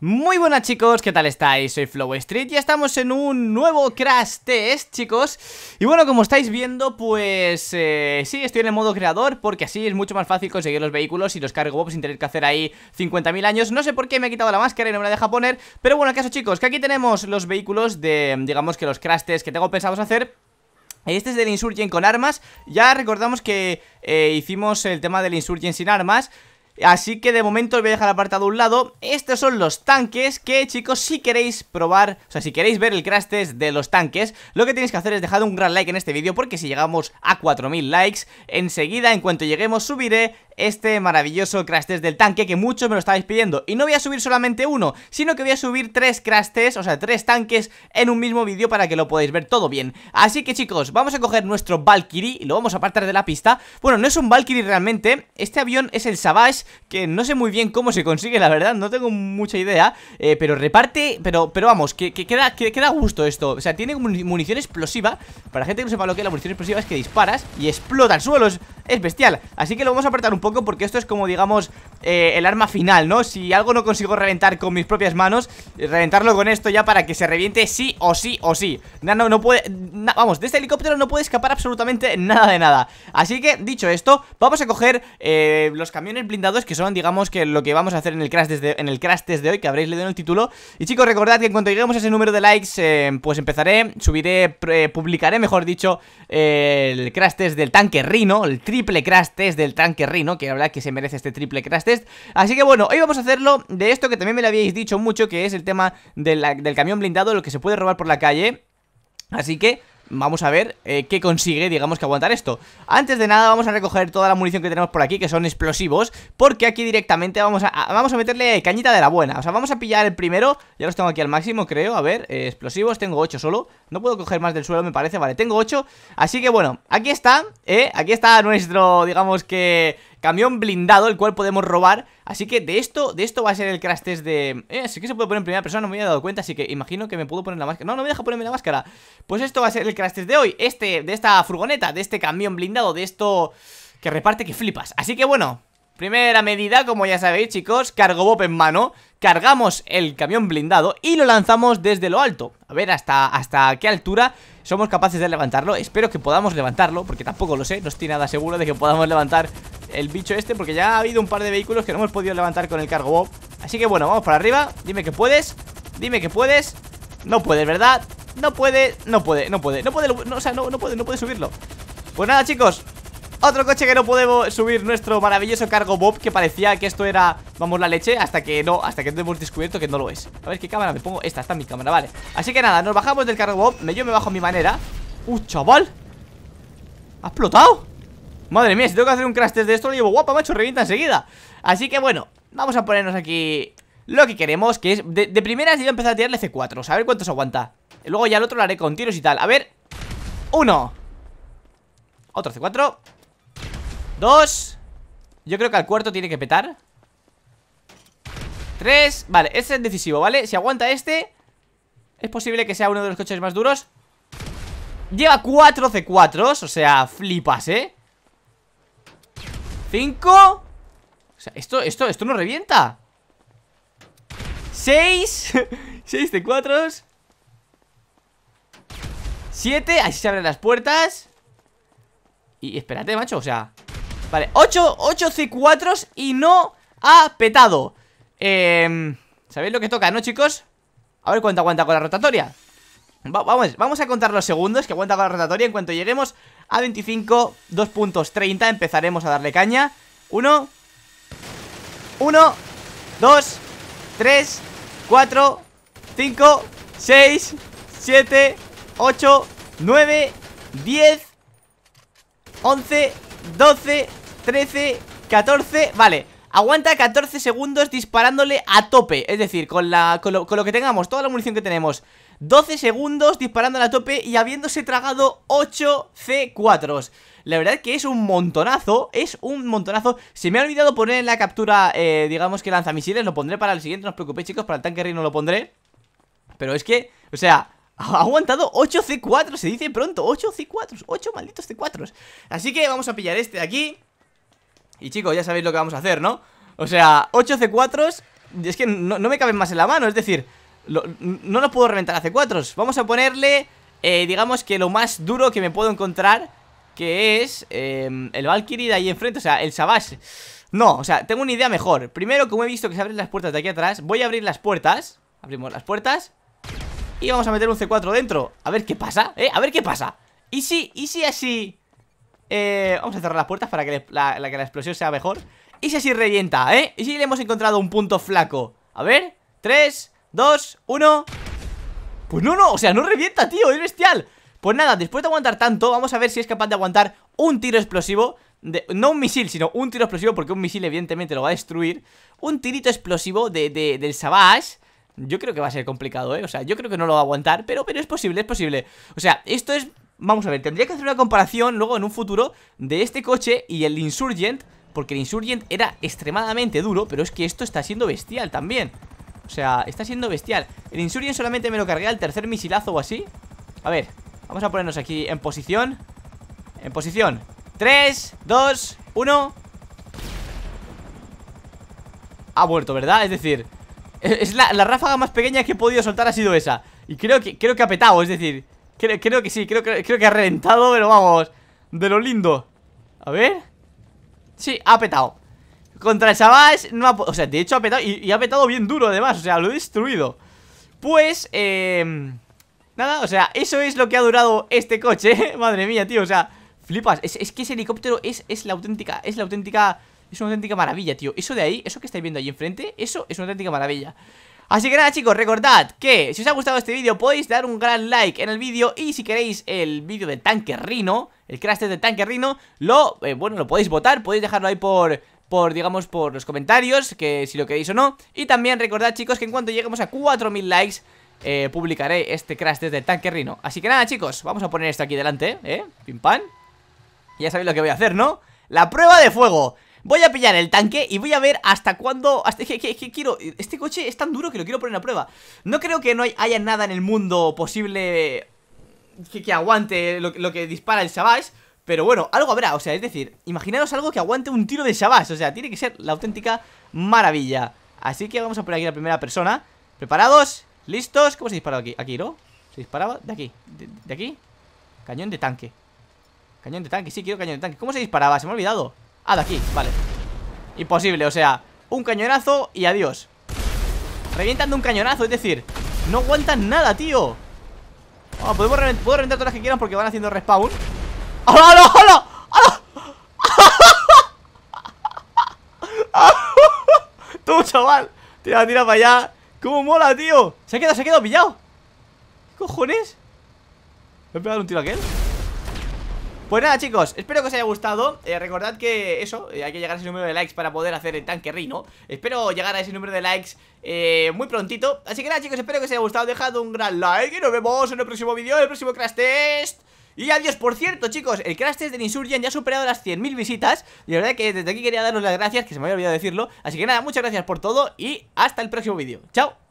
Muy buenas chicos, ¿qué tal estáis? Soy Flow Street ya estamos en un nuevo Crash Test, chicos Y bueno, como estáis viendo, pues eh, sí, estoy en el modo creador Porque así es mucho más fácil conseguir los vehículos y los cargo sin tener que hacer ahí 50.000 años No sé por qué me he quitado la máscara y no me la deja poner Pero bueno, acaso chicos, que aquí tenemos los vehículos de, digamos que los Crash Test que tengo pensados hacer este es del Insurgent con armas Ya recordamos que eh, hicimos el tema del Insurgent sin armas Así que de momento os voy a dejar apartado a un lado Estos son los tanques que chicos si queréis probar O sea si queréis ver el crash test de los tanques Lo que tenéis que hacer es dejar un gran like en este vídeo Porque si llegamos a 4000 likes Enseguida en cuanto lleguemos subiré este maravilloso crash test del tanque que muchos me lo estabais pidiendo. Y no voy a subir solamente uno, sino que voy a subir tres crash o sea, tres tanques en un mismo vídeo para que lo podáis ver todo bien. Así que chicos, vamos a coger nuestro Valkyrie y lo vamos a apartar de la pista. Bueno, no es un Valkyrie realmente, este avión es el Savage, que no sé muy bien cómo se consigue, la verdad, no tengo mucha idea, eh, pero reparte, pero, pero vamos, que, queda, que queda gusto esto. O sea, tiene munición explosiva, para gente que no sepa lo que es la munición explosiva es que disparas y explota el suelo, es, es bestial. Así que lo vamos a apartar un poco porque esto es como, digamos, eh, el arma final, ¿no? Si algo no consigo reventar con mis propias manos, eh, reventarlo con esto ya para que se reviente sí o sí o sí. No, no, no puede... vamos, de este helicóptero no puede escapar absolutamente nada de nada. Así que, dicho esto, vamos a coger eh, los camiones blindados que son, digamos, que lo que vamos a hacer en el crash, en el crash test de hoy, que habréis leído en el título. Y chicos, recordad que en cuanto lleguemos a ese número de likes, pues empezaré, subiré, publicaré, mejor dicho, el crash test del tanque Rino, el triple crash test del tanque Rino, que la verdad que se merece este triple crash test. Así que bueno, hoy vamos a hacerlo de esto que también me lo habíais dicho mucho, que es el tema del camión blindado, lo que se puede robar por la calle. Así que Vamos a ver eh, qué consigue, digamos, que aguantar esto Antes de nada vamos a recoger toda la munición que tenemos por aquí Que son explosivos Porque aquí directamente vamos a, vamos a meterle cañita de la buena O sea, vamos a pillar el primero Ya los tengo aquí al máximo, creo A ver, eh, explosivos, tengo 8 solo No puedo coger más del suelo, me parece Vale, tengo 8 Así que bueno, aquí está, eh, Aquí está nuestro, digamos que Camión blindado, el cual podemos robar Así que de esto, de esto va a ser el crash test de... Eh, sí que se puede poner en primera persona, no me había dado cuenta Así que imagino que me puedo poner la máscara No, no me deja ponerme la máscara Pues esto va a ser el crash test de hoy Este, de esta furgoneta, de este camión blindado, de esto... Que reparte que flipas Así que bueno, Primera medida, como ya sabéis chicos, cargo bob en mano, cargamos el camión blindado y lo lanzamos desde lo alto. A ver hasta, hasta qué altura somos capaces de levantarlo, espero que podamos levantarlo, porque tampoco lo sé, no estoy nada seguro de que podamos levantar el bicho este Porque ya ha habido un par de vehículos que no hemos podido levantar con el cargo bob Así que bueno, vamos para arriba Dime que puedes, dime que puedes No puedes, ¿verdad? No puede, no puede, no puede, no puede, no, o sea, no, no puede, no puede subirlo Pues nada chicos, otro coche que no podemos subir nuestro maravilloso cargo Bob Que parecía que esto era, vamos, la leche Hasta que no, hasta que hemos descubierto que no lo es A ver, ¿qué cámara me pongo? Esta, está mi cámara, vale Así que nada, nos bajamos del cargo Bob Yo me bajo a mi manera ¡Uh, chaval! ¿Ha explotado? Madre mía, si tengo que hacer un crash test de esto Lo llevo guapa, macho, revienta enseguida Así que bueno, vamos a ponernos aquí Lo que queremos, que es, de, primeras Yo empezar a tirarle C4, a ver cuánto se aguanta Luego ya el otro lo haré con tiros y tal, a ver Uno Otro C4 Dos Yo creo que al cuarto tiene que petar Tres Vale, este es decisivo, ¿vale? Si aguanta este Es posible que sea uno de los coches más duros Lleva cuatro C4s, o sea, flipas, ¿eh? 5 O sea, esto, esto, esto no revienta 6 6 de 4 7 así se abren las puertas Y espérate, macho, o sea Vale, 8, 8 C4 Y no ha petado Eh... ¿Sabéis lo que toca, no, chicos? A ver cuánto aguanta con la rotatoria vamos, vamos a contar los segundos que cuenta con la rotatoria. En cuanto lleguemos a 25, 2.30 empezaremos a darle caña. 1, 1, 2, 3, 4, 5, 6, 7, 8, 9, 10, 11, 12, 13, 14. Vale. Aguanta 14 segundos disparándole a tope Es decir, con, lo, que tengamos, toda la munición que tenemos 12 segundos disparándole a tope y habiéndose tragado 8 C4s. La verdad que es un montonazo, es un montonazo. Se me ha olvidado poner en la captura, eh, digamos que lanzamisiles, lo pondré para el siguiente, no os preocupéis chicos, para el tanque rey no lo pondré. Pero es que, o sea, ha aguantado 8 C4, se dice pronto, 8 C4, 8 malditos C4. Así que vamos a pillar este de aquí. Y chicos, ya sabéis lo que vamos a hacer, ¿no? O sea, 8 C4s Es que no, me caben más en la mano, es decir No los puedo reventar a c 4 Vamos a ponerle, eh, digamos que lo más duro que me puedo encontrar Que es em, el Valkyrie de ahí enfrente, o sea, el Sabash. No, o sea, tengo una idea mejor Primero, como he visto que se abren las puertas de aquí atrás Voy a abrir las puertas Abrimos las puertas Y vamos a meter un C4 dentro A ver qué pasa, eh, a ver qué pasa Y si, y si así eh, vamos a cerrar las puertas para que la, que la explosión sea mejor Y si así revienta, ¿eh? Y si le hemos encontrado un punto flaco A ver, 3, 2, 1 Pues no, no, o sea, no revienta, tío, es bestial Pues nada, después de aguantar tanto Vamos a ver si es capaz de aguantar un tiro explosivo no un misil, sino un tiro explosivo Porque un misil evidentemente lo va a destruir Un tirito explosivo del Savage Yo creo que va a ser complicado, ¿eh? O sea, yo creo que no lo va a aguantar Pero, pero es posible, es posible O sea, esto es Vamos a ver, tendría que hacer una comparación luego en un futuro de este coche y el Insurgent Porque el Insurgent era extremadamente duro, pero es que esto está siendo bestial también O sea, está siendo bestial El Insurgent solamente me lo cargué al tercer misilazo o así A ver, vamos a ponernos aquí en posición En posición Tres, dos, 1 Ha muerto, ¿verdad? Es decir, es la, ráfaga más pequeña que he podido soltar ha sido esa Y creo que, creo que ha petado, es decir Creo, que sí, creo, creo, creo que ha reventado, pero vamos De lo lindo A ver Sí, ha petado Contra el Savage no ha, O sea, de hecho ha petado y, ha petado bien duro además O sea, lo he destruido Pues, eh... Nada, o sea, eso es lo que ha durado este coche Madre mía, tío, o sea Flipas, es, es que ese helicóptero es, es la auténtica Es la auténtica... Es una auténtica maravilla, tío Eso de ahí, eso que estáis viendo ahí enfrente Eso es una auténtica maravilla Así que nada chicos, recordad que si os ha gustado este vídeo podéis dar un gran like en el vídeo y si queréis el vídeo de tanque Rino, el craster de del tanque Rino, lo, eh, bueno, lo podéis votar, podéis dejarlo ahí por, por, digamos, por los comentarios, que si lo queréis o no. Y también recordad chicos que en cuanto lleguemos a 4000 likes eh, publicaré este crash de del tanque Rino. Así que nada chicos, vamos a poner esto aquí delante, ¿eh? Pim pam. Ya sabéis lo que voy a hacer, ¿no? La prueba de fuego Voy a pillar el tanque y voy a ver hasta cuándo... Hasta, que, quiero... Este coche es tan duro que lo quiero poner a prueba. No creo que no haya nada en el mundo posible que, aguante lo, que dispara el Savage. Pero bueno, algo habrá, o sea, es decir, imaginaros algo que aguante un tiro de Savage. O sea, tiene que ser la auténtica maravilla. Así que vamos a poner aquí la primera persona. ¿Preparados? ¿Listos? ¿Cómo se disparaba aquí? Aquí, ¿no? Se disparaba de aquí. de aquí. Cañón de tanque. Cañón de tanque, sí, quiero cañón de tanque ¿Cómo se disparaba? Se me ha olvidado Ah, de aquí, vale Imposible, o sea, un cañonazo y adiós Revientan de un cañonazo, es decir No aguantan nada, tío oh, podemos Puedo reventar todas las que quieran porque van haciendo respawn hala, hala! hala! ¡Hala! Tú, chaval Tira, tira para allá ¡Cómo mola, tío! Se ha quedado, se ha quedado pillado ¿Qué cojones? ¿Me he pegado un tiro a aquel? Pues nada chicos, espero que os haya gustado eh, Recordad que eso, eh, hay que llegar a ese número de likes para poder hacer el tanque ¿no? Espero llegar a ese número de likes eh, muy prontito Así que nada chicos, espero que os haya gustado Dejad un gran like y nos vemos en el próximo vídeo, en el próximo Crash Test y adiós, por cierto chicos, el Crash Test del ya ha superado las 100.000 visitas Y la verdad que desde aquí quería daros las gracias, que se me había olvidado decirlo Así que nada, muchas gracias por todo y hasta el próximo vídeo Chao